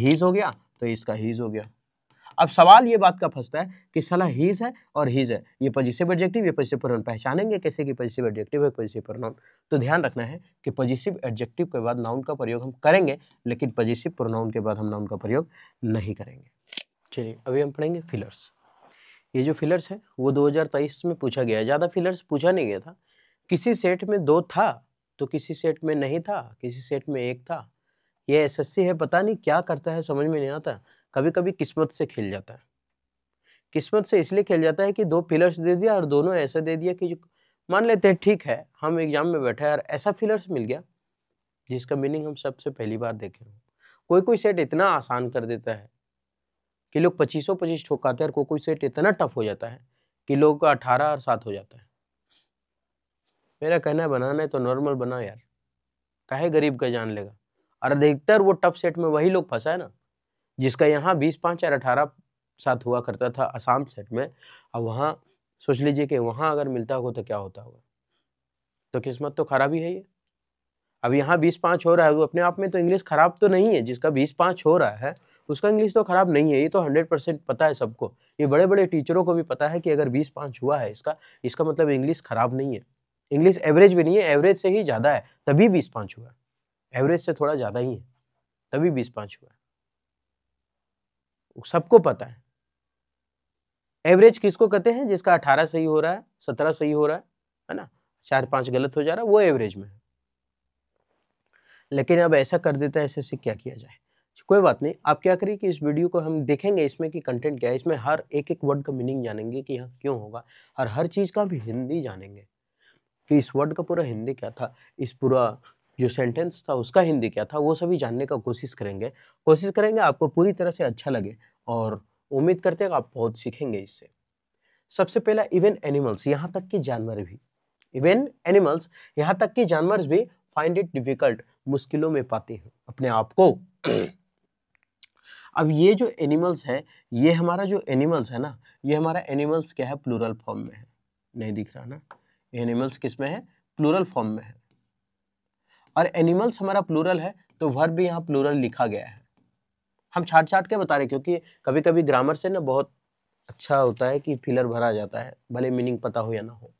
his हो गया तो इसका हीज हो गया अब सवाल ये बात का फंसता है कि सलाह हीज है और हीज है ये पजिसिव एडजेक्टिव ये पजिसिव प्रोनाउन पहचानेंगे कैसे कि पजिसिव एडजेक्टिव है पजिसिव प्रोनाउन तो ध्यान रखना है कि पजिसिव एडजेक्टिव के बाद नाउन का प्रयोग हम करेंगे लेकिन पजिसिव प्रोनाउन के बाद हम नाउन का प्रयोग नहीं करेंगे चलिए अभी हम पढ़ेंगे फिलर्स ये जो फिलर्स है वो 2023 में पूछा गया ज़्यादा फिलर्स पूछा नहीं गया था किसी सेट में दो था तो किसी सेट में नहीं था किसी सेट में एक था ये एसएससी है पता नहीं क्या करता है समझ में नहीं आता कभी कभी किस्मत से खेल जाता है किस्मत से इसलिए खेल जाता है कि दो फिलर्स दे दिया और दोनों ऐसे दे दिया कि मान लेते हैं ठीक है हम एग्जाम में बैठे यार ऐसा फिलर्स मिल गया जिसका मीनिंग हम सबसे पहली बार देखे कोई कोई सेट इतना आसान कर देता है कि लोग पच्चीसों पच्चीस ठोकाते हैं और कोई कोई सेट इतना टफ हो जाता है कि लोगों का अठारह और सात हो जाता है मेरा कहना है बनाना है तो नॉर्मल बनाओ यार काहे गरीब का जान लेगा और अधिकतर वो टफ सेट में वही लोग फंसा है ना जिसका यहाँ बीस पाँच या अठारह साथ हुआ करता था आसाम सेट में अब वहाँ सोच लीजिए कि वहाँ अगर मिलता हो तो क्या होता होगा तो किस्मत तो खराब ही है ये अब यहाँ बीस पाँच हो रहा है वो अपने आप में तो इंग्लिश खराब तो नहीं है जिसका बीस पाँच हो रहा है उसका इंग्लिश तो खराब नहीं है ये तो हंड्रेड परसेंट पता है सबको ये बड़े बड़े टीचरों को भी पता है कि अगर बीस पाँच हुआ है इसका इसका मतलब इंग्लिश खराब नहीं है इंग्लिश एवरेज भी नहीं है एवरेज से ही ज़्यादा है तभी बीस पाँच हुआ है एवरेज से थोड़ा ज़्यादा ही है तभी बीस पांच हुआ है सबको पता है एवरेज किसको कहते हैं जिसका अठारह सही हो रहा है सत्रह सही हो रहा है ना चार पांच गलत हो जा रहा है वो एवरेज में है लेकिन अब ऐसा कर देता है ऐसे से क्या किया जाए कोई बात नहीं आप क्या करिए कि इस वीडियो को हम देखेंगे इसमें कि कंटेंट क्या है इसमें हर एक एक वर्ड का मीनिंग जानेंगे कि यहाँ क्यों होगा और हर चीज़ का भी हिंदी जानेंगे कि इस वर्ड का पूरा हिंदी क्या था इस पूरा जो सेंटेंस था उसका हिंदी क्या था वो सभी जानने का कोशिश करेंगे कोशिश करेंगे आपको पूरी तरह से अच्छा लगे और उम्मीद करते हैं आप बहुत सीखेंगे इससे सबसे पहला इवन एनिमल्स यहाँ तक कि जानवर भी इवन एनिमल्स यहाँ तक कि जानवर भी फाइंड इट डिफिकल्ट मुश्किलों में पाते हैं अपने आप को अब ये जो एनिमल्स है ये हमारा जो एनिमल्स है ना ये हमारा एनिमल्स क्या है प्लूरल फॉर्म में है नहीं दिख रहा ना एनिमल्स किस में है प्लूरल फॉर्म में है और एनिमल्स हमारा प्लूरल है तो वर्ब भी यहाँ प्लूरल लिखा गया है हम छाट छाट के बता रहे क्योंकि कभी कभी ग्रामर से ना बहुत अच्छा होता है कि फिलर भरा जाता है भले मीनिंग पता हो या ना हो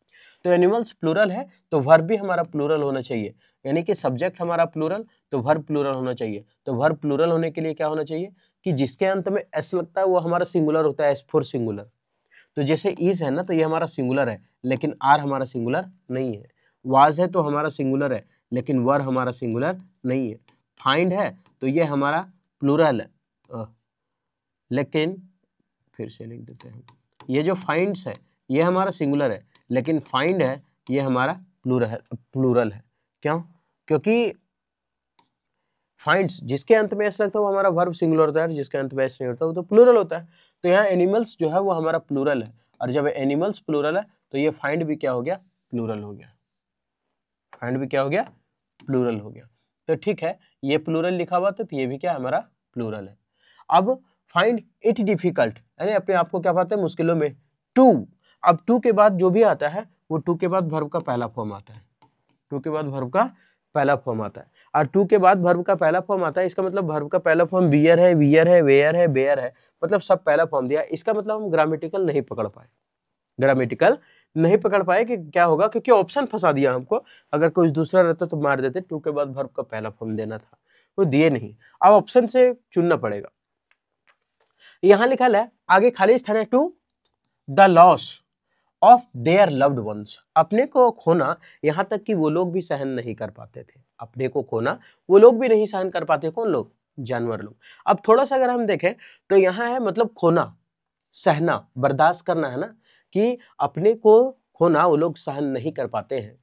तो एनिमल्स प्लूरल है तो वर्ब भी हमारा प्लूरल होना चाहिए यानी कि सब्जेक्ट हमारा प्लूरल तो वर्ब प्लूरल होना चाहिए तो वर्ब प्लूरल होने के लिए क्या होना चाहिए कि जिसके अंत में एस लगता है वो हमारा सिंगुलर होता है एस फोर सिंगुलर तो जैसे इज है ना तो ये हमारा सिंगुलर है लेकिन आर हमारा सिंगुलर नहीं है वाज है तो हमारा सिंगुलर है लेकिन वर हमारा सिंगुलर नहीं है फाइंड है तो ये हमारा प्लूरल है लेकिन फिर से लिख देते हैं ये जो फाइंड्स है ये हमारा सिंगुलर है लेकिन फाइंड है ये हमारा प्लूरल है प्लूरल है क्यों क्योंकि फाइंड्स जिसके अंत में ऐसा लगता है वो हमारा वर्ब सिंगुलर होता है जिसके अंत में ऐसा नहीं होता वो तो प्लूरल होता है तो यहाँ एनिमल्स जो है वो हमारा प्लूरल है और जब एनिमल्स प्लूरल है तो ये फाइंड भी क्या हो गया प्लूरल हो गया फाइंड भी क्या हो गया प्लूरल हो गया तो ठीक है ये प्लूरल लिखा हुआ था तो ये भी क्या हमारा प्लूरल है अब फाइंड इट डिफिकल्ट यानी अपने आप को क्या पाते हैं मुश्किलों में टू अब टू के बाद जो भी आता है वो टू के बाद भर्व का पहला फॉर्म आता है टू के बाद भर्व का पहला फॉर्म आता है और टू के बाद भर्व का पहला फॉर्म आता है इसका मतलब भर्व का पहला फॉर्म बियर है वियर है वेयर है बेयर है मतलब सब पहला फॉर्म दिया इसका मतलब हम ग्रामेटिकल नहीं पकड़ पाए ग्रामेटिकल नहीं पकड़ पाए कि क्या होगा क्योंकि ऑप्शन फंसा दिया हमको अगर कोई दूसरा रहता तो मार देते टू के बाद भर्व का पहला फॉर्म देना था वो दिए नहीं अब ऑप्शन से चुनना पड़ेगा यहाँ लिखा है आगे खाली स्थान है to the loss of their loved ones अपने को खोना यहाँ तक कि वो लोग भी सहन नहीं कर पाते थे अपने को खोना वो लोग भी नहीं सहन कर पाते कौन लोग जानवर लोग अब थोड़ा सा अगर हम देखें तो यहाँ है मतलब खोना सहना बर्दाश्त करना है ना कि अपने को होना वो लोग सहन नहीं कर पाते हैं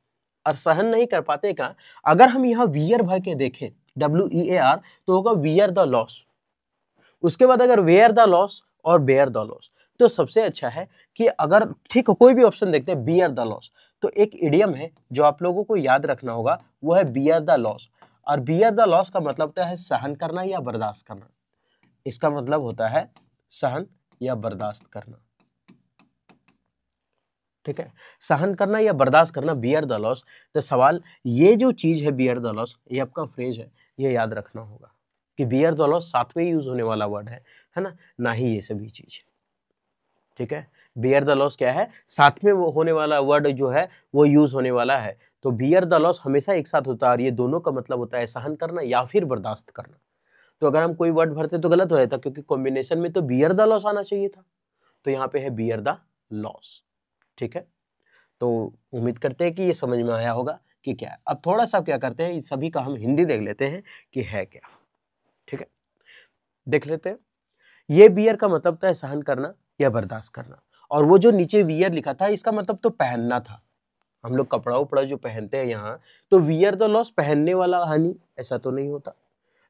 और सहन नहीं कर पाते का अगर हम यहाँ वियर भर के देखें डब्ल्यू ई ए आर तो होगा वियर द लॉस उसके बाद अगर वेयर द लॉस और बेयर द लॉस तो सबसे अच्छा है कि अगर ठीक कोई भी ऑप्शन देखते हैं बियर द लॉस तो एक इडियम है जो आप लोगों को याद रखना होगा वो है बियर द लॉस और बियर द लॉस का मतलब होता है सहन करना या बर्दाश्त करना इसका मतलब होता है सहन या बर्दाश्त करना ठीक है सहन करना या बर्दाश्त करना बियर द लॉस तो सवाल ये जो चीज़ है बियर द लॉस ये आपका फ्रेज है ये याद रखना होगा कि बियर द लॉस सातवें यूज होने वाला वर्ड है है ना ना ही ये सभी चीज़ ठीक है बियर द लॉस क्या है सातवें होने वाला वर्ड जो है वो यूज होने वाला है तो बियर द लॉस हमेशा एक साथ होता है और ये दोनों का मतलब होता है सहन करना या फिर बर्दाश्त करना तो अगर हम कोई वर्ड भरते तो गलत हो जाता क्योंकि कॉम्बिनेशन में तो बियर द लॉस आना चाहिए था तो यहाँ पे है बियर द लॉस ठीक है तो उम्मीद करते हैं कि ये समझ में आया होगा कि क्या है अब थोड़ा सा क्या करते हैं सभी का हम हिंदी देख लेते हैं कि है क्या ठीक है देख लेते हैं ये बियर का मतलब था सहन करना या बर्दाश्त करना और वो जो नीचे वियर लिखा था इसका मतलब तो पहनना था हम लोग कपड़ा उपड़ा जो पहनते हैं यहाँ तो वियर द लॉस पहनने वाला हानि ऐसा तो नहीं होता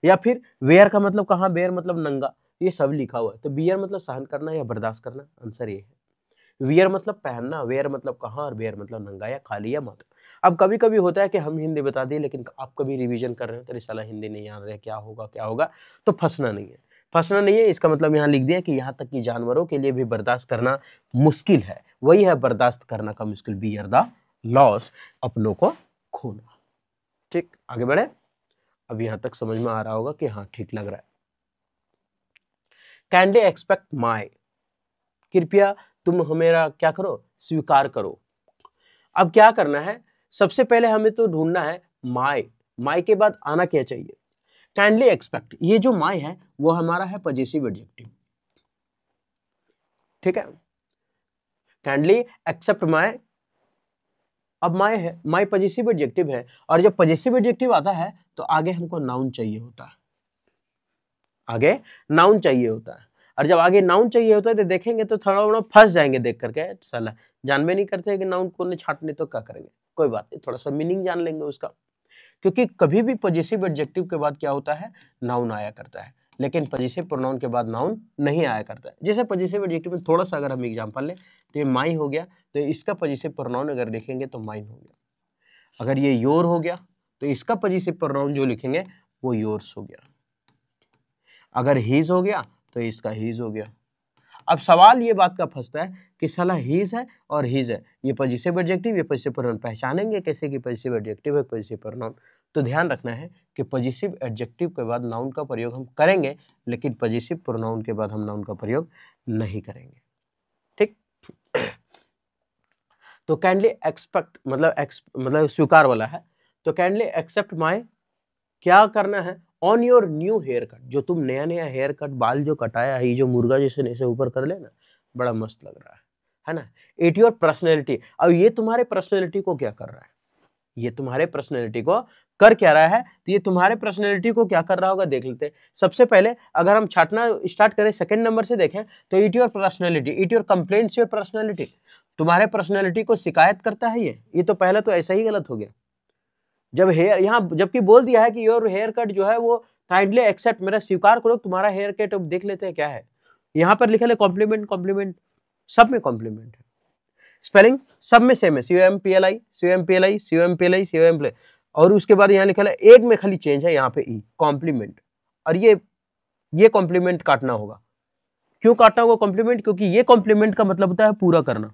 या फिर वेयर का मतलब कहाँ बेयर मतलब नंगा ये सब लिखा हुआ है तो बियर मतलब सहन करना या बर्दाश्त करना आंसर ये है वियर मतलब पहनना वेयर मतलब कहाँ और वेयर मतलब नंगा या खाली या मात्र अब कभी कभी होता है कि हम हिंदी बता दिए लेकिन आप कभी रिविजन कर रहे हो तो रिसाला हिंदी नहीं आ रहा क्या होगा क्या होगा तो फंसना नहीं है फंसना नहीं है इसका मतलब यहाँ लिख दिया कि यहाँ तक कि जानवरों के लिए भी बर्दाश्त करना मुश्किल है वही है बर्दाश्त करना का मुश्किल बियर द लॉस अपनों को खोना ठीक आगे बढ़े अब यहाँ तक समझ में आ रहा होगा कि हाँ ठीक लग रहा है कैन डे एक्सपेक्ट माई कृपया तुम हमेरा क्या करो स्वीकार करो अब क्या करना है सबसे पहले हमें तो ढूंढना है माय माय के बाद आना क्या चाहिए काइंडली एक्सपेक्ट ये जो माय है वो हमारा है पॉजिटिव एडजेक्टिव ठीक है काइंडली एक्सेप्ट माई अब माय है माय पॉजिटिव एडजेक्टिव है और जब पॉजिटिव एडजेक्टिव आता है तो आगे हमको नाउन चाहिए होता है आगे नाउन चाहिए होता है और जब आगे नाउन चाहिए होता है तो देखेंगे तो थोड़ा थोड़ा फंस जाएंगे देख करके साला जानवे नहीं करते कि नाउन को छाटने तो क्या करेंगे कोई बात नहीं थोड़ा सा मीनिंग जान लेंगे उसका क्योंकि कभी भी पॉजिटिव एडजेक्टिव के बाद क्या होता है नाउन आया करता है लेकिन पॉजिटिव प्रोनाउन के बाद नाउन नहीं आया करता है जैसे पॉजिटिव एडजेक्टिव में थोड़ा सा अगर हम एग्जाम्पल लें तो ये माई हो गया तो इसका पॉजिटिव प्रोनाउन अगर देखेंगे तो माइन हो गया अगर ये योर हो गया तो इसका पॉजिटिव प्रोनाउन जो लिखेंगे वो योर्स हो गया अगर हीज हो गया तो इसका हीज़ हो गया अब सवाल ये बात का फंसता है कि सलाह हीज़ है और हीज़ है ये पॉजिटिव एडजेक्टिव ये पॉजिटिव प्रोनाउन पहचानेंगे कैसे कि पॉजिटिव एडजेक्टिव है पॉजिटिव प्रोनाउन तो ध्यान रखना है कि पॉजिटिव एडजेक्टिव के बाद नाउन का प्रयोग हम करेंगे लेकिन पॉजिटिव प्रोनाउन के बाद हम नाउन का प्रयोग नहीं करेंगे ठीक तो कैंडली एक्सपेक्ट मतलब एक्स मतलब स्वीकार वाला है तो कैंडली एक्सेप्ट माई क्या करना है on your new haircut जो तुम नया नया हेयर कट बाल जो कटाया है ये जो मुर्गा जैसे ऐसे ऊपर कर लेना बड़ा मस्त लग रहा है है ना इट योर पर्सनैलिटी अब ये तुम्हारे पर्सनैलिटी को क्या कर रहा है ये तुम्हारे पर्सनैलिटी को कर क्या रहा है तो ये तुम्हारे पर्सनैलिटी को क्या कर रहा होगा देख लेते हैं सबसे पहले अगर हम छाटना स्टार्ट करें सेकंड नंबर से देखें तो it your personality it your complaints your personality तुम्हारे पर्सनैलिटी को शिकायत करता है ये ये तो पहले तो ऐसा ही गलत हो गया जब हेयर यहाँ जबकि बोल दिया है कि योर हेयर कट जो है वो काइंडली एक्सेप्ट मेरा स्वीकार करो तुम्हारा हेयर कट अब देख लेते हैं क्या है यहाँ पर लिखा है कॉम्प्लीमेंट कॉम्प्लीमेंट सब में कॉम्प्लीमेंट है स्पेलिंग सब में सेम है C M P L I C M P L I C M P L I C M P और उसके बाद यहाँ लिखा है एक में खाली चेंज है यहाँ पे ई e, कॉम्प्लीमेंट और ये ये कॉम्प्लीमेंट काटना होगा क्यों काटना होगा कॉम्प्लीमेंट क्योंकि ये कॉम्प्लीमेंट का मतलब होता है पूरा करना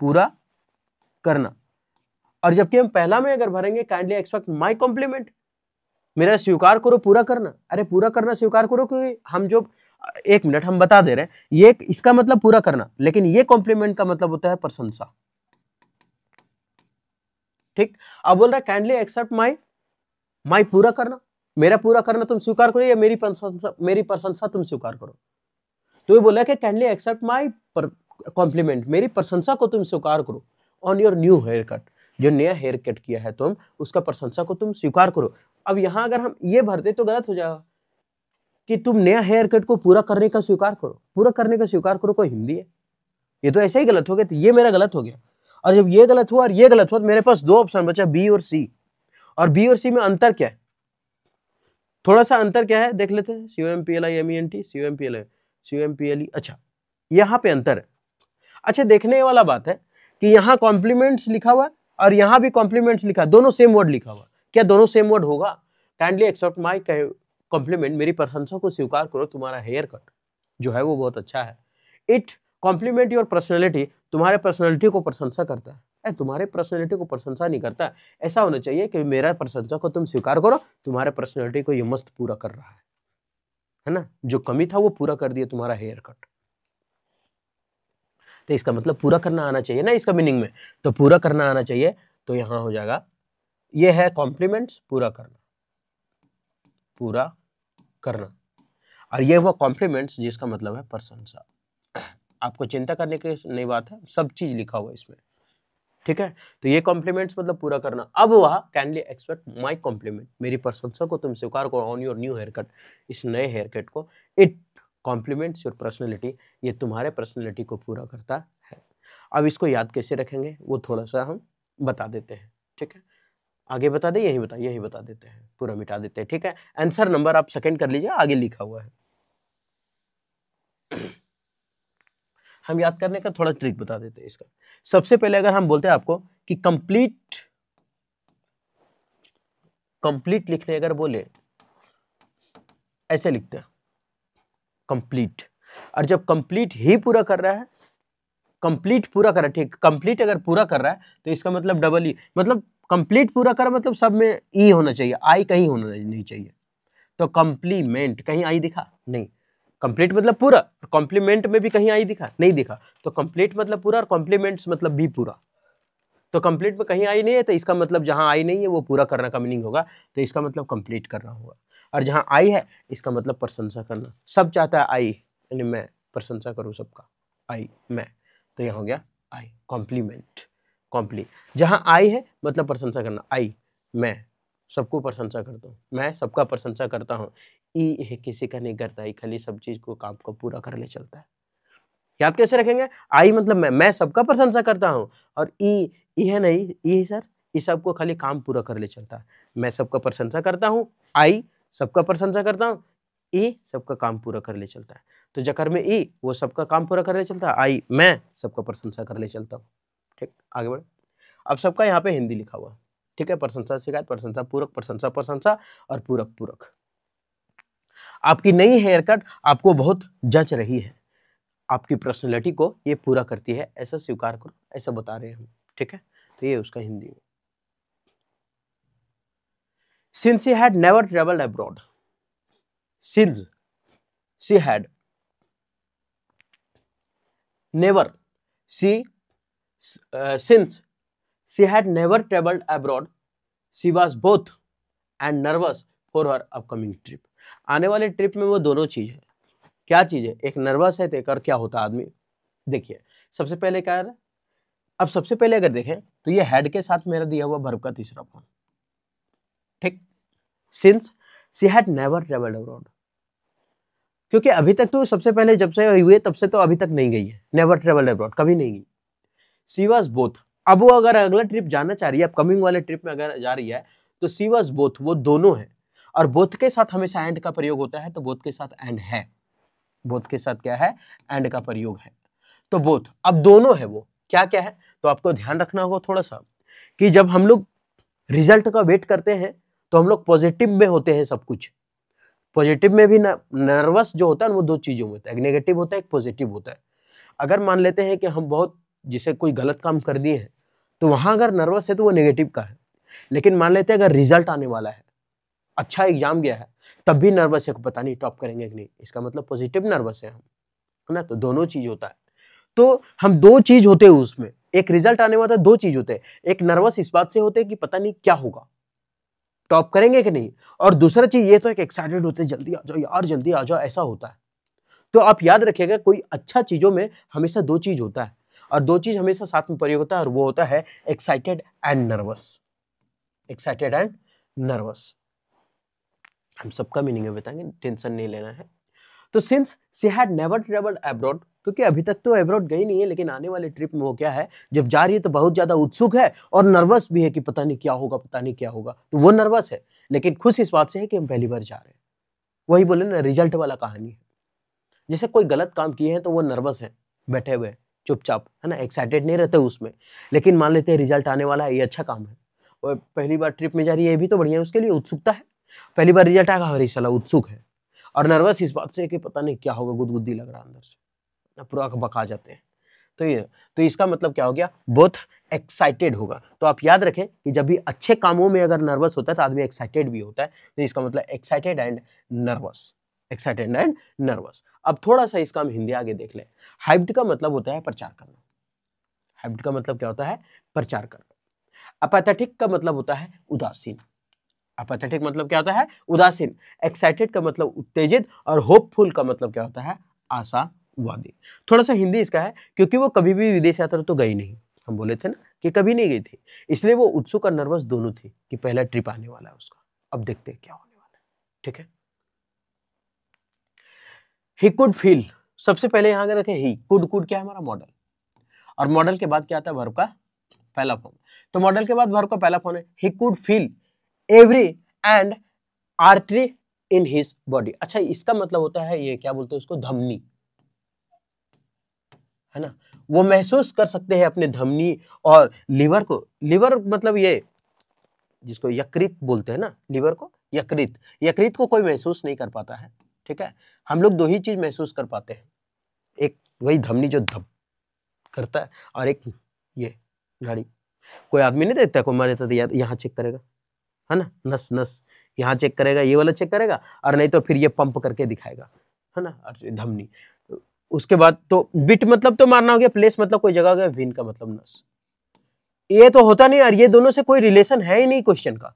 पूरा करना और जबकि हम पहला में अगर भरेंगे काइंडली एक्सपेक्ट माई कॉम्प्लीमेंट मेरा स्वीकार करो पूरा करना अरे पूरा करना स्वीकार करो कि हम जो एक मिनट हम बता दे रहे हैं ये इसका मतलब पूरा करना लेकिन ये कॉम्प्लीमेंट का मतलब होता है प्रशंसा ठीक अब बोल रहा है काइंडली एक्सेप्ट माई माई पूरा करना मेरा पूरा करना तुम स्वीकार करो या मेरी प्रशंसा मेरी प्रशंसा तुम स्वीकार करो तो ये बोला कि कैंडली एक्सेप्ट माई कॉम्प्लीमेंट मेरी प्रशंसा को तुम स्वीकार करो on your new haircut जो नया हेयर कट किया है तुम उसका प्रशंसा को तुम स्वीकार करो अब यहाँ अगर हम ये भरते तो गलत हो जाएगा कि तुम नया हेयर कट को पूरा करने का स्वीकार करो पूरा करने का स्वीकार करो कोई हिंदी है ये तो ऐसे ही गलत हो गया तो ये मेरा गलत हो गया और जब ये गलत हुआ और ये गलत हुआ तो मेरे पास दो ऑप्शन बचा बी और सी और बी और सी में अंतर क्या है थोड़ा सा अंतर क्या है देख लेते हैं C M P L I M E N T C M P L I C M P L E अच्छा यहाँ पे अंतर है अच्छा देखने वाला बात है कि यहाँ कॉम्प्लीमेंट्स लिखा हुआ और यहाँ भी कॉम्प्लीमेंट्स लिखा दोनों सेम वर्ड लिखा हुआ क्या दोनों सेम वर्ड होगा काइंडली एक्सेप्ट माई कॉम्प्लीमेंट मेरी प्रशंसा को स्वीकार करो तुम्हारा हेयर कट जो है वो बहुत अच्छा है इट कॉम्प्लीमेंट योर पर्सनैलिटी तुम्हारे पर्सनैलिटी को प्रशंसा करता है तुम्हारे पर्सनैलिटी को प्रशंसा नहीं करता ऐसा होना चाहिए कि मेरा प्रशंसा को तुम स्वीकार करो तुम्हारे पर्सनैलिटी को ये मस्त पूरा कर रहा है है ना जो कमी था वो पूरा कर दिया तुम्हारा हेयर कट तो इसका मतलब पूरा करना आना चाहिए ना इसका मीनिंग में तो पूरा करना आना चाहिए तो यहां हो जाएगा यह है कॉम्प्लीमेंट्स पूरा करना पूरा करना और यह हुआ कॉम्प्लीमेंट्स जिसका मतलब है प्रशंसा आपको चिंता करने की नहीं बात है सब चीज़ लिखा हुआ इसमें ठीक है तो ये कॉम्प्लीमेंट्स मतलब पूरा करना अब वह कैंडली एक्सपेक्ट माय कॉम्प्लीमेंट मेरी प्रशंसा को तुम स्वीकार करो on your new haircut इस नए हेयर कट को इट कॉम्प्लीमेंट्स योर पर्सनैलिटी ये तुम्हारे पर्सनैलिटी को पूरा करता है अब इसको याद कैसे रखेंगे वो थोड़ा सा हम बता देते हैं ठीक है आगे बता दें यही बता यही बता देते हैं पूरा मिटा देते हैं ठीक है आंसर नंबर आप सेकंड कर लीजिए आगे लिखा हुआ है हम याद करने का थोड़ा ट्रिक बता देते हैं इसका सबसे पहले अगर हम बोलते हैं आपको कि कंप्लीट कंप्लीट लिखने अगर बोले ऐसे लिखते हैं कंप्लीट और जब कंप्लीट ही पूरा कर रहा है कंप्लीट पूरा कर रहा है ठीक कंप्लीट अगर पूरा कर रहा है तो इसका मतलब डबल ई e, मतलब कंप्लीट पूरा कर मतलब सब में ई e होना चाहिए आई कहीं होना नहीं चाहिए तो कंप्लीमेंट कहीं आई दिखा नहीं कंप्लीट मतलब पूरा कॉम्प्लीमेंट में भी कहीं आई दिखा नहीं दिखा तो कंप्लीट मतलब पूरा और कॉम्प्लीमेंट्स मतलब भी पूरा तो कंप्लीट में कहीं आई नहीं है तो इसका मतलब जहाँ आई नहीं है वो पूरा करना का मीनिंग होगा तो इसका मतलब कंप्लीट करना होगा और जहाँ आई है इसका मतलब प्रशंसा करना सब चाहता है आई यानी मैं प्रशंसा करूँ सबका आई मैं तो यहाँ हो गया आई कॉम्प्लीमेंट कॉम्प्ली जहाँ आई है मतलब प्रशंसा करना आई मैं सबको प्रशंसा करता हूँ मैं सबका प्रशंसा करता हूँ ई किसी का नहीं करता ई खाली सब चीज़ को काम को पूरा कर ले चलता है याद कैसे रखेंगे आई मतलब मैं मैं सबका प्रशंसा करता हूँ और ई ई है नहीं ई सर ई सबको खाली काम पूरा कर ले चलता है मैं सबका प्रशंसा करता हूँ आई सबका प्रशंसा करता हूँ ई सबका काम पूरा कर ले चलता है तो जकर में ई वो सबका काम पूरा कर ले चलता है आई मैं सबका प्रशंसा कर ले चलता हूँ ठीक आगे बढ़े अब सबका यहाँ पे हिंदी लिखा हुआ ठीक है प्रशंसा शिकायत प्रशंसा पूरक प्रशंसा प्रशंसा और पूरक पूरक आपकी नई हेयर कट आपको बहुत जच रही है आपकी पर्सनैलिटी को ये पूरा करती है ऐसा स्वीकार करो ऐसा बता रहे हैं हम ठीक है तो ये उसका हिंदी में since she had never traveled abroad since she had never she uh, since she had never traveled abroad she was both and nervous for her upcoming trip आने वाले ट्रिप में वो दोनों चीज़ है क्या चीज़ है एक नर्वस है तो एक और क्या होता आदमी देखिए सबसे पहले क्या है अब सबसे पहले अगर देखें तो ये हेड के साथ मेरा दिया हुआ भर्व का तीसरा फॉर्म ठीक since she had never travelled abroad क्योंकि अभी तक तो सबसे पहले जब से हुए तब से तो अभी तक नहीं गई है नेवर ट्रेवल्ड अब्रॉड कभी नहीं गई सी वॉज बोथ अब वो अगर अगला ट्रिप जाना चाह रही है अपकमिंग वाले ट्रिप में अगर जा रही है तो सी वॉज बोथ वो दोनों है और बोथ के साथ हमेशा एंड का प्रयोग होता है तो बोथ के साथ एंड है बोथ के साथ क्या है एंड का प्रयोग है तो बोथ अब दोनों है वो क्या क्या है तो आपको ध्यान रखना होगा थोड़ा सा कि जब हम लोग रिजल्ट का वेट करते हैं तो हम लोग पॉजिटिव में होते हैं सब कुछ पॉजिटिव में भी नर्वस जो होता है वो दो चीज़ों में होता है एक नेगेटिव होता है एक पॉजिटिव होता है अगर मान लेते हैं कि हम बहुत जिसे कोई गलत काम कर दिए हैं तो वहाँ अगर नर्वस है तो वो नेगेटिव का है लेकिन मान लेते हैं अगर रिजल्ट आने वाला है अच्छा एग्जाम गया है तब भी नर्वस है पता नहीं टॉप करेंगे कि नहीं इसका मतलब पॉजिटिव नर्वस है हम है ना तो दोनों चीज़ होता है तो हम दो चीज़ होते हैं उसमें एक रिजल्ट आने वाला दो चीज़ होते हैं एक नर्वस इस बात से होते हैं कि पता नहीं क्या होगा टॉप करेंगे कि नहीं और दूसरा चीज ये तो एक एक्साइटेड होते हैं जल्दी आ जाओ यार जल्दी आ जाओ ऐसा होता है तो आप याद रखिएगा कोई अच्छा चीज़ों में हमेशा दो चीज़ होता है और दो चीज़ हमेशा साथ में प्रयोग होता है और वो होता है excited and nervous excited and nervous हम सबका मीनिंग बताएंगे टेंशन नहीं लेना है तो since she had never travelled abroad क्योंकि अभी तक तो एब्रॉड गई नहीं है लेकिन आने वाले ट्रिप में वो क्या है जब जा रही है तो बहुत ज़्यादा उत्सुक है और नर्वस भी है कि पता नहीं क्या होगा पता नहीं क्या होगा तो वो नर्वस है लेकिन खुश इस बात से है कि हम पहली बार जा रहे हैं वही बोले ना रिजल्ट वाला कहानी है जैसे कोई गलत काम किए हैं तो वो नर्वस है बैठे हुए चुपचाप है ना एक्साइटेड नहीं रहते उसमें लेकिन मान लेते हैं रिजल्ट आने वाला है ये अच्छा काम है और पहली बार ट्रिप में जा रही है ये भी तो बढ़िया है उसके लिए उत्सुकता है पहली बार रिजल्ट आएगा हरी उत्सुक है और नर्वस इस बात से कि पता नहीं क्या होगा गुदगुद्दी लग रहा अंदर से पूरा आ जाते हैं तो ये तो इसका मतलब क्या हो गया बहुत एक्साइटेड होगा तो आप याद रखें कि जब भी अच्छे कामों में अगर नर्वस होता है तो आदमी एक्साइटेड भी होता है तो इसका मतलब excited and nervous excited and nervous अब थोड़ा सा इसका हम हिंदी आगे देख लें हाइब्ड का मतलब होता है प्रचार करना हाइब्ड का मतलब क्या होता है प्रचार करना अपैथेटिक का मतलब होता है उदासीन अपैथेटिक मतलब क्या होता है उदासीन एक्साइटेड का मतलब उत्तेजित और होपफुल का मतलब क्या होता है आशा वादी थोड़ा सा हिंदी इसका है क्योंकि वो कभी भी विदेश यात्रा तो गई नहीं हम बोले थे ना कि कभी नहीं गई थी इसलिए वो उत्सुक और नर्वस दोनों थी कि पहला ट्रिप आने वाला है उसका अब देखते हैं क्या होने वाला है ठीक है ही कुड फील सबसे पहले यहां देखें ही कुड कुड क्या है हमारा मॉडल और मॉडल के बाद क्या आता है वर्ब का पहला फॉर्म तो मॉडल के बाद वर्ब का पहला फॉर्म है he could feel every and artery in his body अच्छा इसका मतलब होता है ये क्या बोलते हैं उसको धमनी है ना वो महसूस कर सकते हैं अपने धमनी और लीवर को लीवर मतलब ये जिसको यकृत बोलते हैं ना लीवर को यकृत यकृत को कोई महसूस नहीं कर पाता है ठीक है हम लोग दो ही चीज महसूस कर पाते हैं एक वही धमनी जो धम करता है और एक ये गाड़ी कोई आदमी नहीं देखता कोई मार तो देता यहाँ चेक करेगा है ना नस नस यहाँ चेक करेगा ये वाला चेक करेगा और नहीं तो फिर ये पंप करके दिखाएगा है ना और धमनी उसके बाद तो बिट मतलब तो मारना हो गया प्लेस मतलब कोई जगह हो गया विन का मतलब नस ये तो होता नहीं और ये दोनों से कोई रिलेशन है ही नहीं क्वेश्चन का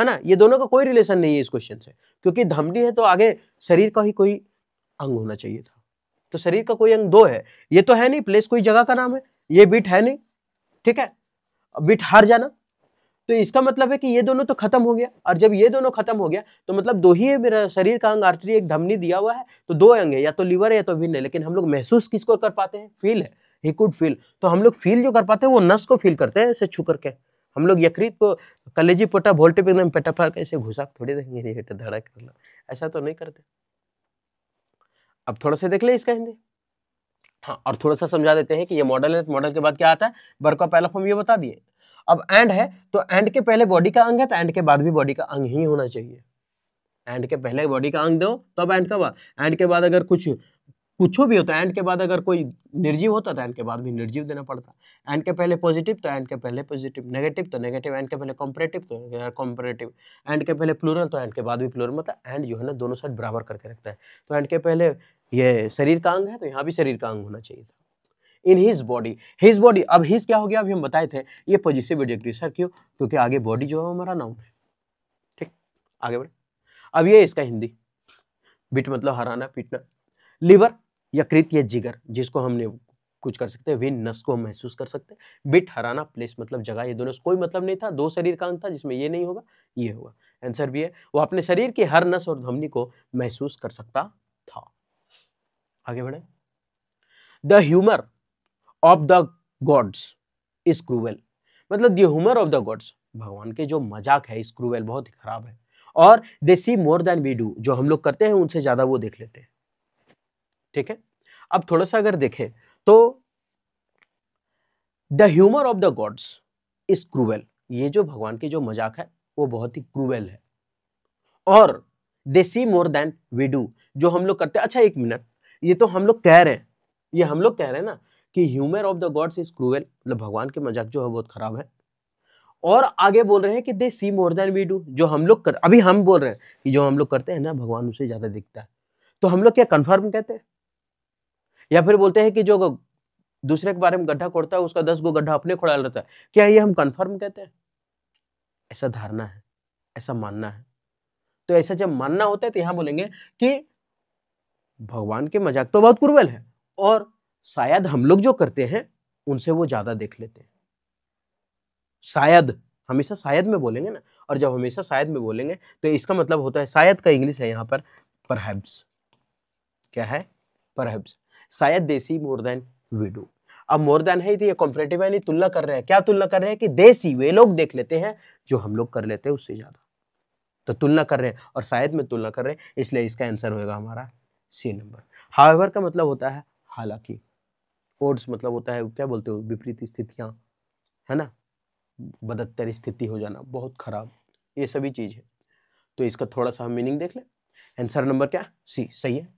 है ना ये दोनों का कोई रिलेशन नहीं है इस क्वेश्चन से क्योंकि धमनी है तो आगे शरीर का ही कोई अंग होना चाहिए था तो शरीर का कोई अंग दो है ये तो है नहीं प्लेस कोई जगह का नाम है ये बिट है नहीं ठीक है बिट हार जाना तो इसका मतलब है कि ये दोनों तो खत्म हो गया और जब ये दोनों खत्म हो गया तो मतलब दो ही है मेरा शरीर का अंग आर्टरी एक धमनी दिया हुआ है तो दो अंग तो है या तो लीवर है या तो विन है लेकिन हम लोग महसूस किसको कर पाते हैं फील है ही कुड फील तो हम लोग फील जो कर पाते हैं वो नस को फील करते हैं ऐसे छू करके हम लोग यकृत को कलेजी पोटा भोल्टे पे एकदम पेटा फाड़ के ऐसे घुसा थोड़ी देंगे बेटा धड़ा लो ऐसा तो नहीं करते अब थोड़ा सा देख ले इसका हिंदी हाँ और थोड़ा सा समझा देते हैं कि ये मॉडल है मॉडल के बाद क्या आता है वर्क ऑफ एलोफॉर्म ये बता दिए अब एंड है तो एंड के पहले बॉडी का अंग है तो एंड के बाद भी बॉडी का अंग ही होना चाहिए एंड के पहले बॉडी का अंग दो तब एंड का एंड के बाद अगर कुछ कुछ भी होता है एंड के बाद अगर कोई निर्जीव होता तो एंड के बाद भी निर्जीव देना पड़ता एंड के पहले पॉजिटिव तो एंड के पहले पॉजिटिव नेगेटिव तो नेगेटिव एंड के पहले कॉम्परेटिव तो कॉम्परेटिव एंड के पहले प्लूरल तो एंड के बाद भी प्लूरल मतलब एंड जो है ना दोनों साइड बराबर करके रखता है तो एंड के पहले ये शरीर का अंग है तो यहाँ भी शरीर का अंग होना चाहिए था in his body his body अब हिज क्या हो गया अभी हम बताए थे ये पॉजिटिव एडजेक्टिव सर क्यों क्योंकि आगे बॉडी जो है हमारा नाउन है ठीक आगे बढ़े अब ये इसका हिंदी बिट मतलब हराना पीटना लिवर यकृत या जिगर जिसको हमने कुछ कर सकते हैं विन नस को हम महसूस कर सकते हैं बिट हराना प्लेस मतलब जगह ये दोनों कोई मतलब नहीं था दो शरीर का अंग था जिसमें ये नहीं होगा ये होगा आंसर भी है वो अपने शरीर के हर नस और धमनी को महसूस कर सकता था आगे बढ़े the humour of the gods is cruel मतलब the humour of the gods भगवान के जो मजाक है इस क्रूवेल बहुत ही खराब है और they see more than we do जो हम लोग करते हैं उनसे ज्यादा वो देख लेते हैं ठीक है अब थोड़ा सा अगर देखें तो the humour of the gods is cruel ये जो भगवान के जो मजाक है वो बहुत ही क्रूवेल है और they see more than we do जो हम लोग करते हैं अच्छा एक मिनट ये तो हम लोग कह रहे हैं ये हम लोग कह रहे हैं ना कि humour of the gods is cruel मतलब भगवान के मजाक जो है बहुत खराब है और आगे बोल रहे हैं कि they see more than we do जो हम लोग कर अभी हम बोल रहे हैं कि जो हम लोग करते हैं ना भगवान उसे ज़्यादा दिखता है तो हम लोग क्या कन्फर्म कहते हैं या फिर बोलते हैं कि जो दूसरे के बारे में गड्ढा खोड़ता है उसका दस गो गड्ढा अपने खोड़ा रहता है क्या ये हम कन्फर्म कहते हैं ऐसा धारणा है ऐसा मानना है तो ऐसा जब मानना होता है तो यहां बोलेंगे कि भगवान के मजाक तो बहुत कुर्बल है और शायद हम लोग जो करते हैं उनसे वो ज़्यादा देख लेते हैं शायद हमेशा शायद में बोलेंगे ना और जब हमेशा शायद में बोलेंगे तो इसका मतलब होता है शायद का इंग्लिश है यहाँ पर परहेब्स क्या है परहेब्स शायद देसी मोर देन वीडू अब मोर देन है तो ये कॉम्परेटिव यानी तुलना कर रहे हैं क्या तुलना कर रहे हैं कि देसी वे लोग देख लेते हैं जो हम लोग कर लेते हैं उससे ज़्यादा तो तुलना कर रहे हैं और शायद में तुलना कर रहे हैं इसलिए इसका आंसर होगा हमारा सी नंबर हावेवर का मतलब होता है हालांकि कोर्स मतलब होता है क्या बोलते हो विपरीत स्थितियाँ है ना बदतर स्थिति हो जाना बहुत खराब ये सभी चीज़ है तो इसका थोड़ा सा हम मीनिंग देख ले आंसर नंबर क्या सी सही है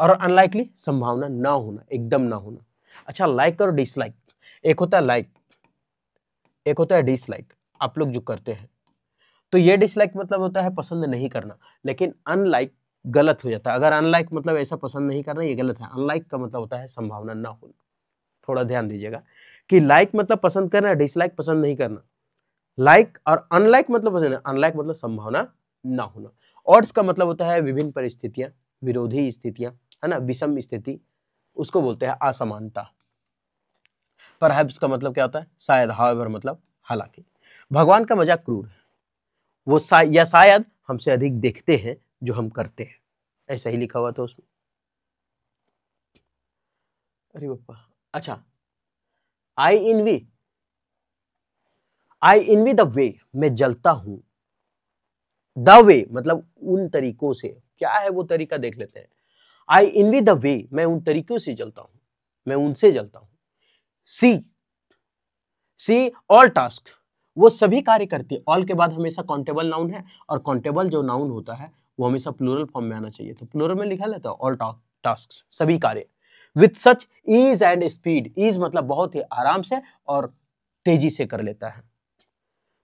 और अनलाइकली संभावना ना होना एकदम ना होना अच्छा लाइक और डिसलाइक एक होता है लाइक एक होता है डिसलाइक आप लोग जो करते हैं तो ये डिसलाइक मतलब होता है पसंद नहीं करना लेकिन अनलाइक गलत हो जाता है अगर अनलाइक मतलब ऐसा पसंद नहीं करना ये गलत है अनलाइक का मतलब होता है संभावना ना होना थोड़ा ध्यान दीजिएगा कि लाइक मतलब पसंद करना डिसलाइक पसंद नहीं करना लाइक और अनलाइक मतलब पसंद अनलाइक मतलब संभावना ना होना ऑर्ड्स का मतलब होता है विभिन्न परिस्थितियां विरोधी स्थितियां है ना विषम स्थिति उसको बोलते हैं असमानता पर का मतलब क्या होता है शायद हावर मतलब हालांकि भगवान का मजाक क्रूर है वो या शायद हमसे अधिक देखते हैं जो हम करते हैं ऐसा ही लिखा हुआ था उसमें अरे पप्पा अच्छा आई इन वी आई वी द वे मैं जलता हूं द वे मतलब उन तरीकों से क्या है वो तरीका देख लेते हैं आई इन वी द वे मैं उन तरीकों से जलता हूं मैं उनसे जलता हूं सी सी ऑल टास्क वो सभी कार्य करती है ऑल के बाद हमेशा काउंटेबल नाउन है और कॉन्टेबल जो नाउन होता है वो हमेशा प्लूरल फॉर्म में आना चाहिए तो प्लूरल में लिखा लेता है ऑल टास्क सभी कार्य with such ease and speed ease मतलब बहुत ही आराम से और तेजी से कर लेता है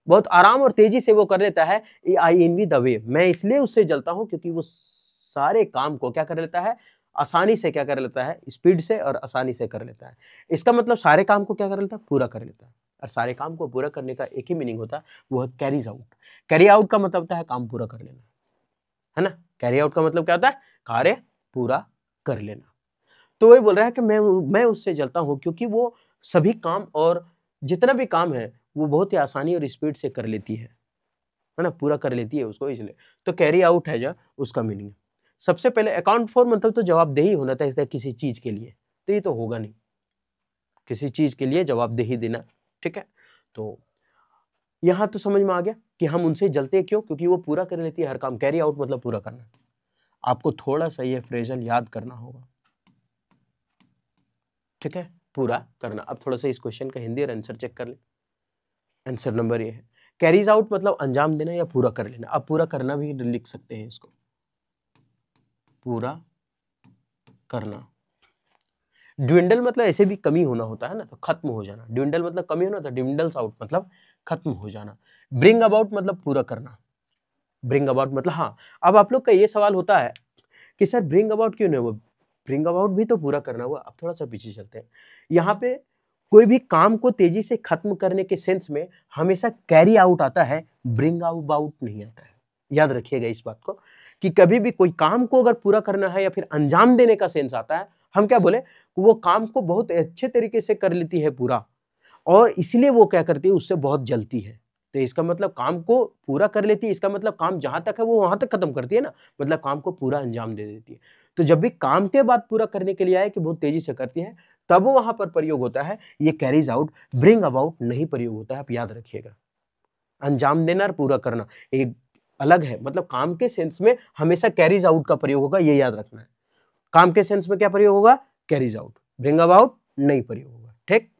बहुत आराम और तेजी से वो कर लेता है आई इन वी द वे मैं इसलिए उससे जलता हूँ क्योंकि वो सारे काम को क्या कर लेता है आसानी से क्या कर लेता है स्पीड से और आसानी से कर लेता है इसका मतलब सारे काम को क्या कर लेता है पूरा कर लेता है और सारे काम को पूरा करने का एक ही मीनिंग होता है वो है कैरीज आउट कैरी आउट का मतलब होता है काम पूरा कर लेना है ना कैरी आउट का मतलब क्या होता है कार्य पूरा कर लेना तो वही बोल रहा है कि मैं मैं उससे जलता हूँ क्योंकि वो सभी काम और जितना भी काम है वो बहुत ही आसानी और स्पीड से कर लेती है है ना पूरा कर लेती है उसको इसलिए तो कैरी आउट है जो उसका मीनिंग सबसे पहले अकाउंट फॉर मतलब तो जवाबदेही होना था किसी चीज के लिए तो ये तो होगा नहीं किसी चीज के लिए जवाबदेही देना ठीक है तो यहाँ तो समझ में आ गया कि हम उनसे जलते क्यों क्योंकि वो पूरा कर लेती है हर काम कैरी आउट मतलब पूरा करना आपको थोड़ा सा ये फ्रेजल याद करना होगा ठीक है पूरा करना अब थोड़ा सा इस क्वेश्चन का हिंदी और आंसर चेक कर ले आंसर नंबर ये है कैरीज आउट मतलब अंजाम देना या पूरा कर लेना अब पूरा करना भी लिख सकते हैं इसको पूरा करना ड्विंडल मतलब ऐसे भी कमी होना होता है ना तो खत्म हो जाना ड्विंडल मतलब कमी होना था ड्विंडल्स आउट मतलब खत्म हो जाना ब्रिंग अबाउट मतलब पूरा करना ब्रिंग अबाउट मतलब हाँ अब आप लोग का ये सवाल होता है कि सर ब्रिंग अबाउट क्यों नहीं हुआ ब्रिंग अबाउट भी तो पूरा करना हुआ अब थोड़ा सा पीछे चलते हैं यहाँ पे कोई भी काम को तेजी से खत्म करने के सेंस में हमेशा कैरी आउट आता है ब्रिंग अबाउट नहीं आता है याद रखिएगा इस बात को कि कभी भी कोई काम को अगर पूरा करना है या फिर अंजाम देने का सेंस आता है हम क्या बोले वो काम को बहुत अच्छे तरीके से कर लेती है पूरा और इसलिए वो क्या करती है उससे बहुत जलती है तो इसका मतलब काम को पूरा कर लेती है इसका मतलब काम जहाँ तक है वो वहाँ तक खत्म करती है ना मतलब काम को पूरा अंजाम दे देती है तो जब भी काम के बाद पूरा करने के लिए आए कि बहुत तेजी से करती है तब वहां वहाँ पर प्रयोग होता है ये कैरीज आउट ब्रिंग अबाउट नहीं प्रयोग होता है आप याद रखिएगा अंजाम देना और पूरा करना एक अलग है मतलब काम के सेंस में हमेशा कैरीज आउट का प्रयोग होगा ये याद रखना है काम के सेंस में क्या प्रयोग होगा कैरीज आउट ब्रिंग अबाउट नहीं प्रयोग होगा ठीक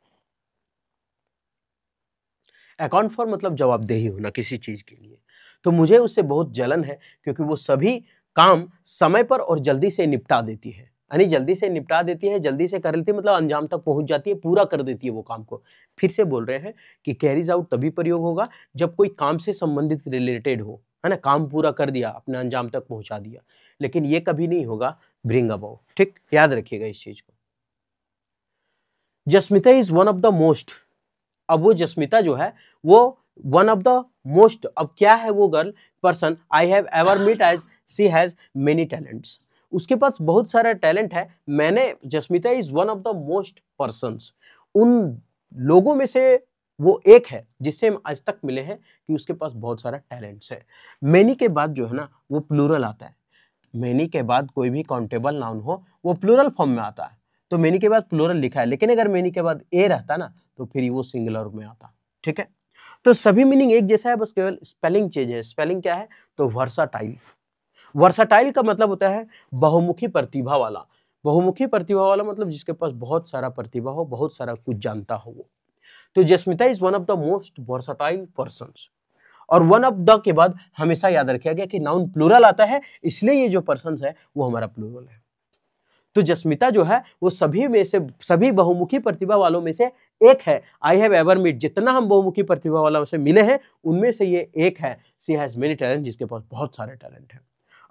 अकाउंट फॉर मतलब जवाबदेही होना किसी चीज़ के लिए तो मुझे उससे बहुत जलन है क्योंकि वो सभी काम समय पर और जल्दी से निपटा देती है यानी जल्दी से निपटा देती है जल्दी से कर लेती है मतलब अंजाम तक पहुंच जाती है पूरा कर देती है वो काम को फिर से बोल रहे हैं कि कैरीज आउट तभी प्रयोग होगा जब कोई काम से संबंधित रिलेटेड हो है ना काम पूरा कर दिया अपने अंजाम तक पहुंचा दिया लेकिन ये कभी नहीं होगा ब्रिंग अबाउ ठीक याद रखिएगा इस चीज़ को Jasmita is one of the most अब वो जस्मिता जो है वो वन ऑफ द मोस्ट अब क्या है वो girl person I have ever meet as she has many talents उसके पास बहुत सारा टैलेंट है मैंने Jasmita is one of the most person उन लोगों में से वो एक है जिससे हम आज तक मिले हैं कि उसके पास बहुत सारा टैलेंट्स है मैनी के बाद जो है ना वो प्लूरल आता है मैनी के बाद कोई भी काउंटेबल नाउन हो वो प्लूरल फॉर्म में आता है तो मैनी के बाद प्लूरल लिखा है लेकिन अगर मैनी के बाद ए रहता ना तो फिर वो सिंगुलर में आता ठीक है तो सभी मीनिंग एक जैसा है बस केवल स्पेलिंग चेंज है स्पेलिंग क्या है तो वर्साटाइल वर्साटाइल का मतलब होता है बहुमुखी प्रतिभा वाला बहुमुखी प्रतिभा वाला मतलब जिसके पास बहुत सारा प्रतिभा हो बहुत सारा कुछ जानता हो वो तो Jasmita is one of the most versatile person और वन ऑफ द के बाद हमेशा याद रखा गया कि नाउन प्लूरल आता है इसलिए ये जो पर्सन है वो हमारा प्लूरल है तो जस्मिता जो है वो सभी में से सभी बहुमुखी प्रतिभा वालों में से एक है आई हैव एवर मीट जितना हम बहुमुखी प्रतिभा वालों से मिले हैं उनमें से ये एक है सी हैज़ मेनी टैलेंट जिसके पास बहुत सारे टैलेंट हैं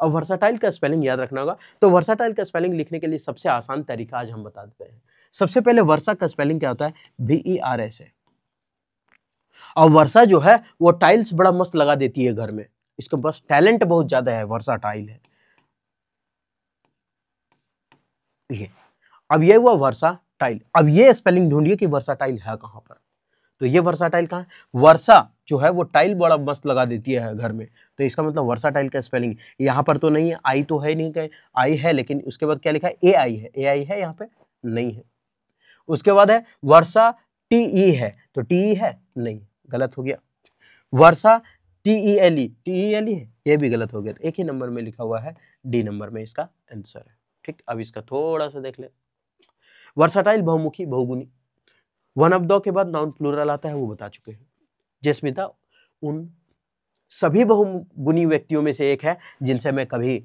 अब वर्साटाइल का स्पेलिंग याद रखना होगा तो वर्साटाइल का स्पेलिंग लिखने के लिए सबसे आसान तरीका आज हम बता देते हैं सबसे पहले वर्षा का स्पेलिंग क्या होता है B E R S A और वर्षा जो है वो टाइल्स बड़ा मस्त लगा देती है घर में इसको बस टैलेंट बहुत ज़्यादा है वर्षा टाइल है ये अब ये हुआ वर्षा टाइल अब ये स्पेलिंग ढूंढिए कि वर्षा टाइल है कहाँ पर तो ये वर्षा टाइल कहाँ है वर्षा जो है वो टाइल बड़ा मस्त लगा देती है घर में तो इसका मतलब वर्षा टाइल का स्पेलिंग यहाँ पर तो नहीं है आई तो है नहीं कहीं आई है लेकिन उसके बाद क्या लिखा है ए आई है ए आई है यहाँ पे नहीं है उसके बाद है वर्षा टी ई e है तो टी ई e है नहीं गलत हो गया वर्षा T E L E T E L E है ये भी गलत हो गया तो एक ही नंबर में लिखा हुआ है डी नंबर में इसका आंसर है ठीक अब इसका थोड़ा सा देख ले वर्साटाइल बहुमुखी बहुगुनी वन ऑफ द के बाद नाउन प्लूरल आता है वो बता चुके हैं जस्मिता उन सभी बहुगुनी व्यक्तियों में से एक है जिनसे मैं कभी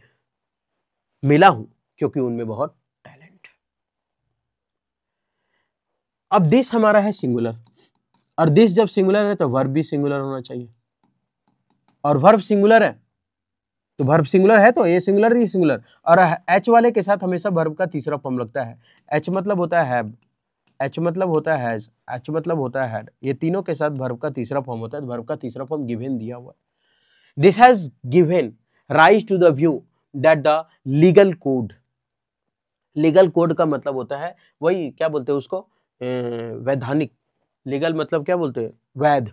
मिला हूं क्योंकि उनमें बहुत टैलेंट है अब दिस हमारा है सिंगुलर और दिस जब सिंगुलर है तो वर्ब भी सिंगुलर होना चाहिए और वर्ब सिंगुलर है तो भर्व सिंगुलर है तो ए सिंगुलर ही सिंगुलर और एच वाले के साथ हमेशा भर्व का तीसरा फॉर्म लगता है एच मतलब होता है हैव एच मतलब होता है हैज एच मतलब होता है हैड ये तीनों के साथ भर्व का तीसरा फॉर्म होता है भर्व का तीसरा फॉर्म गिवेन दिया हुआ this has given rise to the view that the legal code legal code का मतलब होता है वही क्या बोलते हैं उसको वैधानिक लीगल मतलब क्या बोलते हैं वैध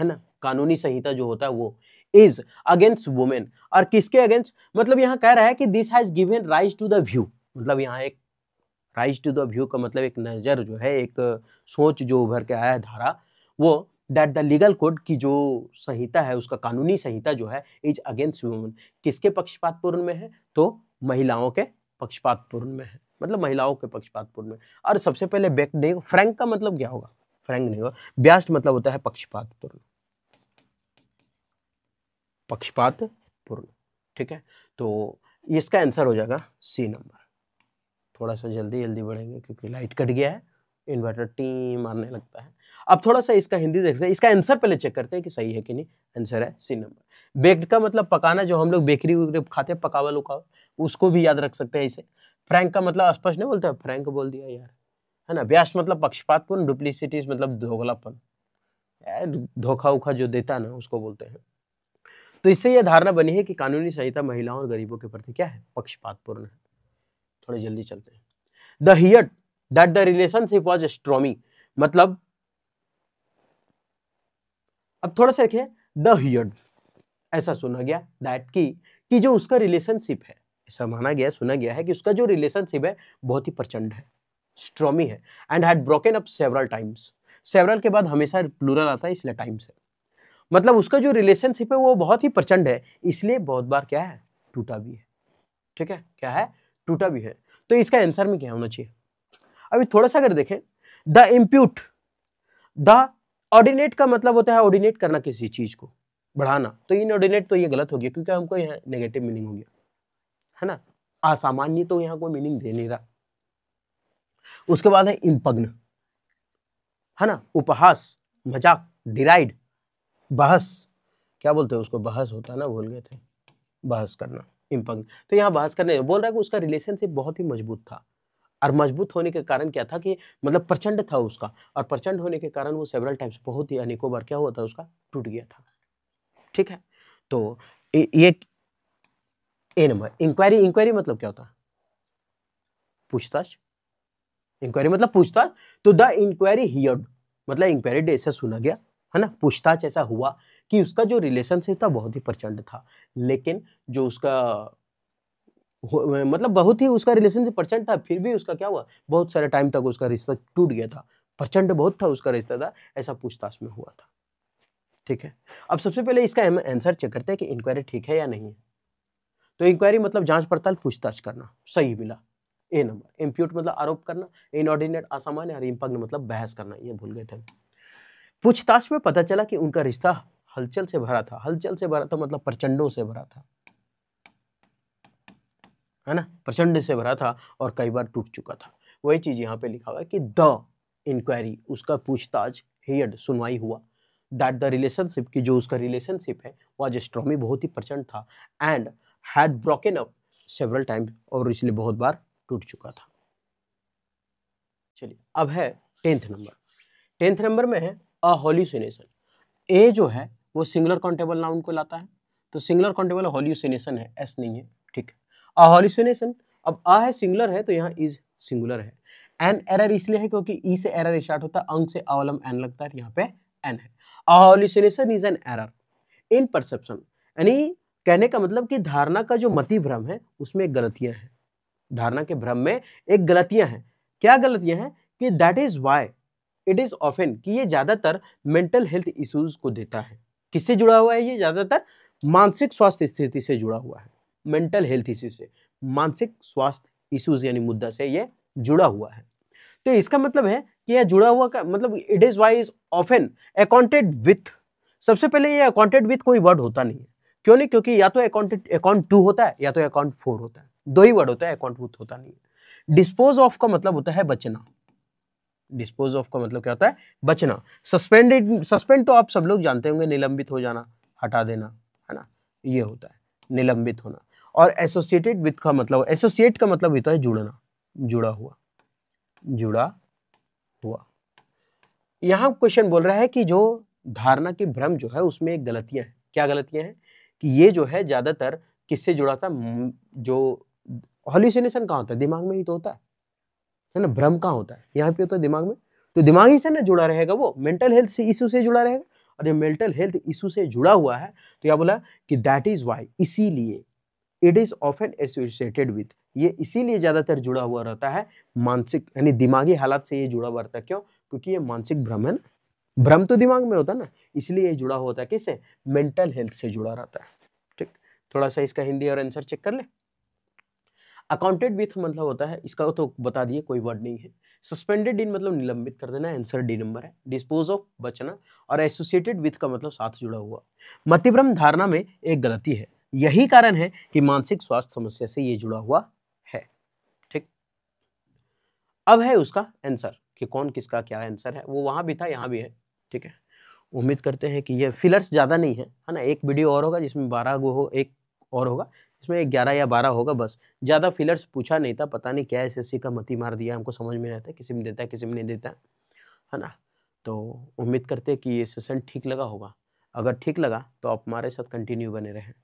है ना कानूनी संहिता जो होता है वो इज अगेंस्ट वुमेन और किसके अगेंस्ट मतलब यहाँ कह रहा है कि this has given rise to the view मतलब यहाँ एक राइज टू द व्यू का मतलब एक नज़र जो है एक सोच जो उभर के आया धारा वो दैट द लीगल कोड की जो संहिता है उसका कानूनी संहिता जो है इज अगेंस्ट वुमेन किसके पक्षपातपूर्ण में है तो महिलाओं के पक्षपातपूर्ण में है मतलब महिलाओं के पक्षपातपूर्ण में और सबसे पहले बेक डे फ्रैंक का मतलब क्या होगा फ्रैंक नहीं होगा ब्यास्ट मतलब होता है पक्षपातपूर्ण पक्षपात पूर्ण ठीक है तो इसका आंसर हो जाएगा सी नंबर थोड़ा सा जल्दी जल्दी बढ़ेंगे क्योंकि लाइट कट गया है इन्वर्टर टी मारने लगता है अब थोड़ा सा इसका हिंदी देखते हैं इसका आंसर पहले चेक करते हैं कि सही है कि नहीं आंसर है सी नंबर बेक्ड का मतलब पकाना जो हम लोग बेकरी खाते हैं पकावल उकावल उसको भी याद रख सकते हैं इसे फ्रैंक का मतलब स्पष्ट नहीं बोलते फ्रैंक बोल दिया यार है ना व्यास मतलब पक्षपातपूर्ण डुप्लीसिटीज मतलब धोखलापन धोखा उखा जो देता ना उसको बोलते हैं तो इससे यह धारणा बनी है कि कानूनी संहिता महिलाओं और गरीबों के प्रति क्या है पक्षपातपूर्ण है थोड़े जल्दी चलते हैं the heard that the relationship was stormy मतलब अब थोड़ा सा देखिए द हियड ऐसा सुना गया दैट की कि जो उसका रिलेशनशिप है ऐसा माना गया सुना गया है कि उसका जो रिलेशनशिप है बहुत ही प्रचंड है स्ट्रॉमी है and had broken up several times several के बाद हमेशा प्लूरल आता है इसलिए टाइम्स है मतलब उसका जो रिलेशनशिप है वो बहुत ही प्रचंड है इसलिए बहुत बार क्या है टूटा भी है ठीक है क्या है टूटा भी है तो इसका आंसर में क्या होना चाहिए अभी थोड़ा सा अगर देखें द इम्प्यूट द ऑर्डिनेट का मतलब होता है ऑर्डिनेट करना किसी चीज को बढ़ाना तो इन ऑर्डिनेट तो ये गलत हो गया क्योंकि हमको यहाँ नेगेटिव मीनिंग हो गया है ना असामान्य तो यहाँ कोई मीनिंग दे नहीं रहा उसके बाद है इम्पग्न है ना उपहास मजाक डिराइड बहस क्या बोलते हैं उसको बहस होता है ना भूल गए थे बहस करना इम्पंग तो यहाँ बहस करने बोल रहा है कि उसका रिलेशनशिप बहुत ही मजबूत था और मजबूत होने के कारण क्या था कि मतलब प्रचंड था उसका और प्रचंड होने के कारण वो सेवरल टाइम्स बहुत ही अनेकों बार क्या हुआ था उसका टूट गया था ठीक है तो ये ए नंबर इंक्वायरी इंक्वायरी मतलब क्या होता पूछताछ इंक्वायरी मतलब पूछताछ तो द इंक्वायरी हियर्ड मतलब इंक्वायरी डे से सुना गया है ना पूछताछ ऐसा हुआ कि उसका जो रिलेशनशिप था बहुत ही प्रचंड था लेकिन जो उसका मतलब बहुत ही उसका रिलेशनशिप प्रचंड था फिर भी उसका क्या हुआ बहुत सारे टाइम तक उसका रिश्ता टूट गया था प्रचंड बहुत था उसका रिश्ता था ऐसा पूछताछ में हुआ था ठीक है अब सबसे पहले इसका हम आंसर चेक करते हैं कि इंक्वायरी ठीक है या नहीं है तो इंक्वायरी मतलब जांच पड़ताल पूछताछ करना सही मिला ए नंबर इम्प्यूट मतलब आरोप करना इनऑर्डिनेट असामान्य और इम्पग्न मतलब बहस करना ये भूल गए थे पूछताछ में पता चला कि उनका रिश्ता हलचल से भरा था हलचल से भरा था मतलब प्रचंडों से भरा था है ना प्रचंड से भरा था और कई बार टूट चुका था वही चीज यहाँ पे लिखा हुआ है कि द इंक्वायरी उसका पूछताछ हेड सुनवाई हुआ दैट द रिलेशनशिप की जो उसका रिलेशनशिप है वह स्ट्रॉमी बहुत ही प्रचंड था and had broken up several times और इसलिए बहुत बार टूट चुका था चलिए अब है टेंथ नंबर टेंथ नंबर में है अ हॉल्यूसिनेशन ए जो है वो सिंगुलर काउंटेबल नाउन को लाता है तो सिंगुलर काउंटेबल हॉल्यूसिनेशन है एस नहीं है ठीक है अ हॉल्यूसिनेशन अब अ है सिंगुलर है तो यहाँ इज सिंगुलर है एन एरर इसलिए है क्योंकि ई e से एरर स्टार्ट होता है अंक से अवलम एन लगता है तो यहाँ पे एन है a hallucination is an error in perception यानी कहने का मतलब कि धारणा का जो मति भ्रम है उसमें गलतियां हैं धारणा के भ्रम में एक गलतियां हैं क्या गलतियां हैं कि that is why it is often कि ये ज़्यादातर मेंटल हेल्थ इश्यूज को देता है किससे जुड़ा हुआ है ये ज़्यादातर मानसिक स्वास्थ्य स्थिति से जुड़ा हुआ है मेंटल हेल्थ इश्यू से मानसिक स्वास्थ्य इश्यूज यानी मुद्दा से ये जुड़ा हुआ है तो इसका मतलब है कि यह जुड़ा हुआ का मतलब it is why is often accounted with सबसे पहले ये अकाउंटेड विथ कोई वर्ड होता नहीं है क्यों नहीं क्योंकि या तो अकाउंटेड अकाउंट टू होता है या तो अकाउंट फोर होता है दो ही वर्ड होता है अकाउंट विथ होता नहीं है डिस्पोज ऑफ का मतलब होता है बचना डिस्पोज ऑफ का मतलब क्या होता है बचना सस्पेंडेड सस्पेंड तो आप सब लोग जानते होंगे निलंबित हो जाना हटा देना है ना ये होता है निलंबित होना और एसोसिएटेड विथ का मतलब एसोसिएट का मतलब होता है जुड़ना जुड़ा हुआ जुड़ा हुआ यहाँ क्वेश्चन बोल रहा है कि जो धारणा के भ्रम जो है उसमें गलतियां हैं क्या गलतियां हैं कि ये जो है ज्यादातर किससे जुड़ा था जो हॉल्यूसिनेशन कहाँ होता है दिमाग में ही तो होता है है ना भ्रम कहाँ होता है यहाँ पे होता है दिमाग में तो दिमाग ही से ना जुड़ा रहेगा वो मेंटल हेल्थ से इशू से जुड़ा रहेगा और जब मेंटल हेल्थ इशू से जुड़ा हुआ है तो क्या बोला कि दैट इज वाई इसीलिए it is often associated with ये इसीलिए ज़्यादातर जुड़ा हुआ रहता है मानसिक यानी दिमागी हालात से ये जुड़ा हुआ रहता है क्यों क्योंकि ये मानसिक भ्रम है ना भ्रम तो दिमाग में होता है ना इसलिए ये जुड़ा होता है किससे मेंटल हेल्थ से जुड़ा रहता है ठीक थोड़ा सा इसका हिंदी और आंसर चेक कर ले अकाउंटेड विथ तो मतलब होता है इसका तो बता दिए कोई वर्ड नहीं है सस्पेंडेड इन मतलब निलंबित कर देना आंसर डी नंबर है डिस्पोज ऑफ बचना और एसोसिएटेड विथ का मतलब साथ जुड़ा हुआ मतिभ्रम धारणा में एक गलती है यही कारण है कि मानसिक स्वास्थ्य समस्या से ये जुड़ा हुआ है ठीक अब है उसका आंसर कि कौन किसका क्या आंसर है वो वहां भी था यहाँ भी है ठीक है उम्मीद करते हैं कि ये फिलर्स ज़्यादा नहीं है है ना एक वीडियो और होगा जिसमें बारह गो हो एक और होगा इसमें ग्यारह या बारह होगा बस ज़्यादा फिलर्स पूछा नहीं था पता नहीं क्या एस का मती मार दिया हमको समझ में नहीं आता किसी में देता है किसी में नहीं देता है ना तो उम्मीद करते हैं कि ये सेशन ठीक लगा होगा अगर ठीक लगा तो आप हमारे साथ कंटिन्यू बने रहें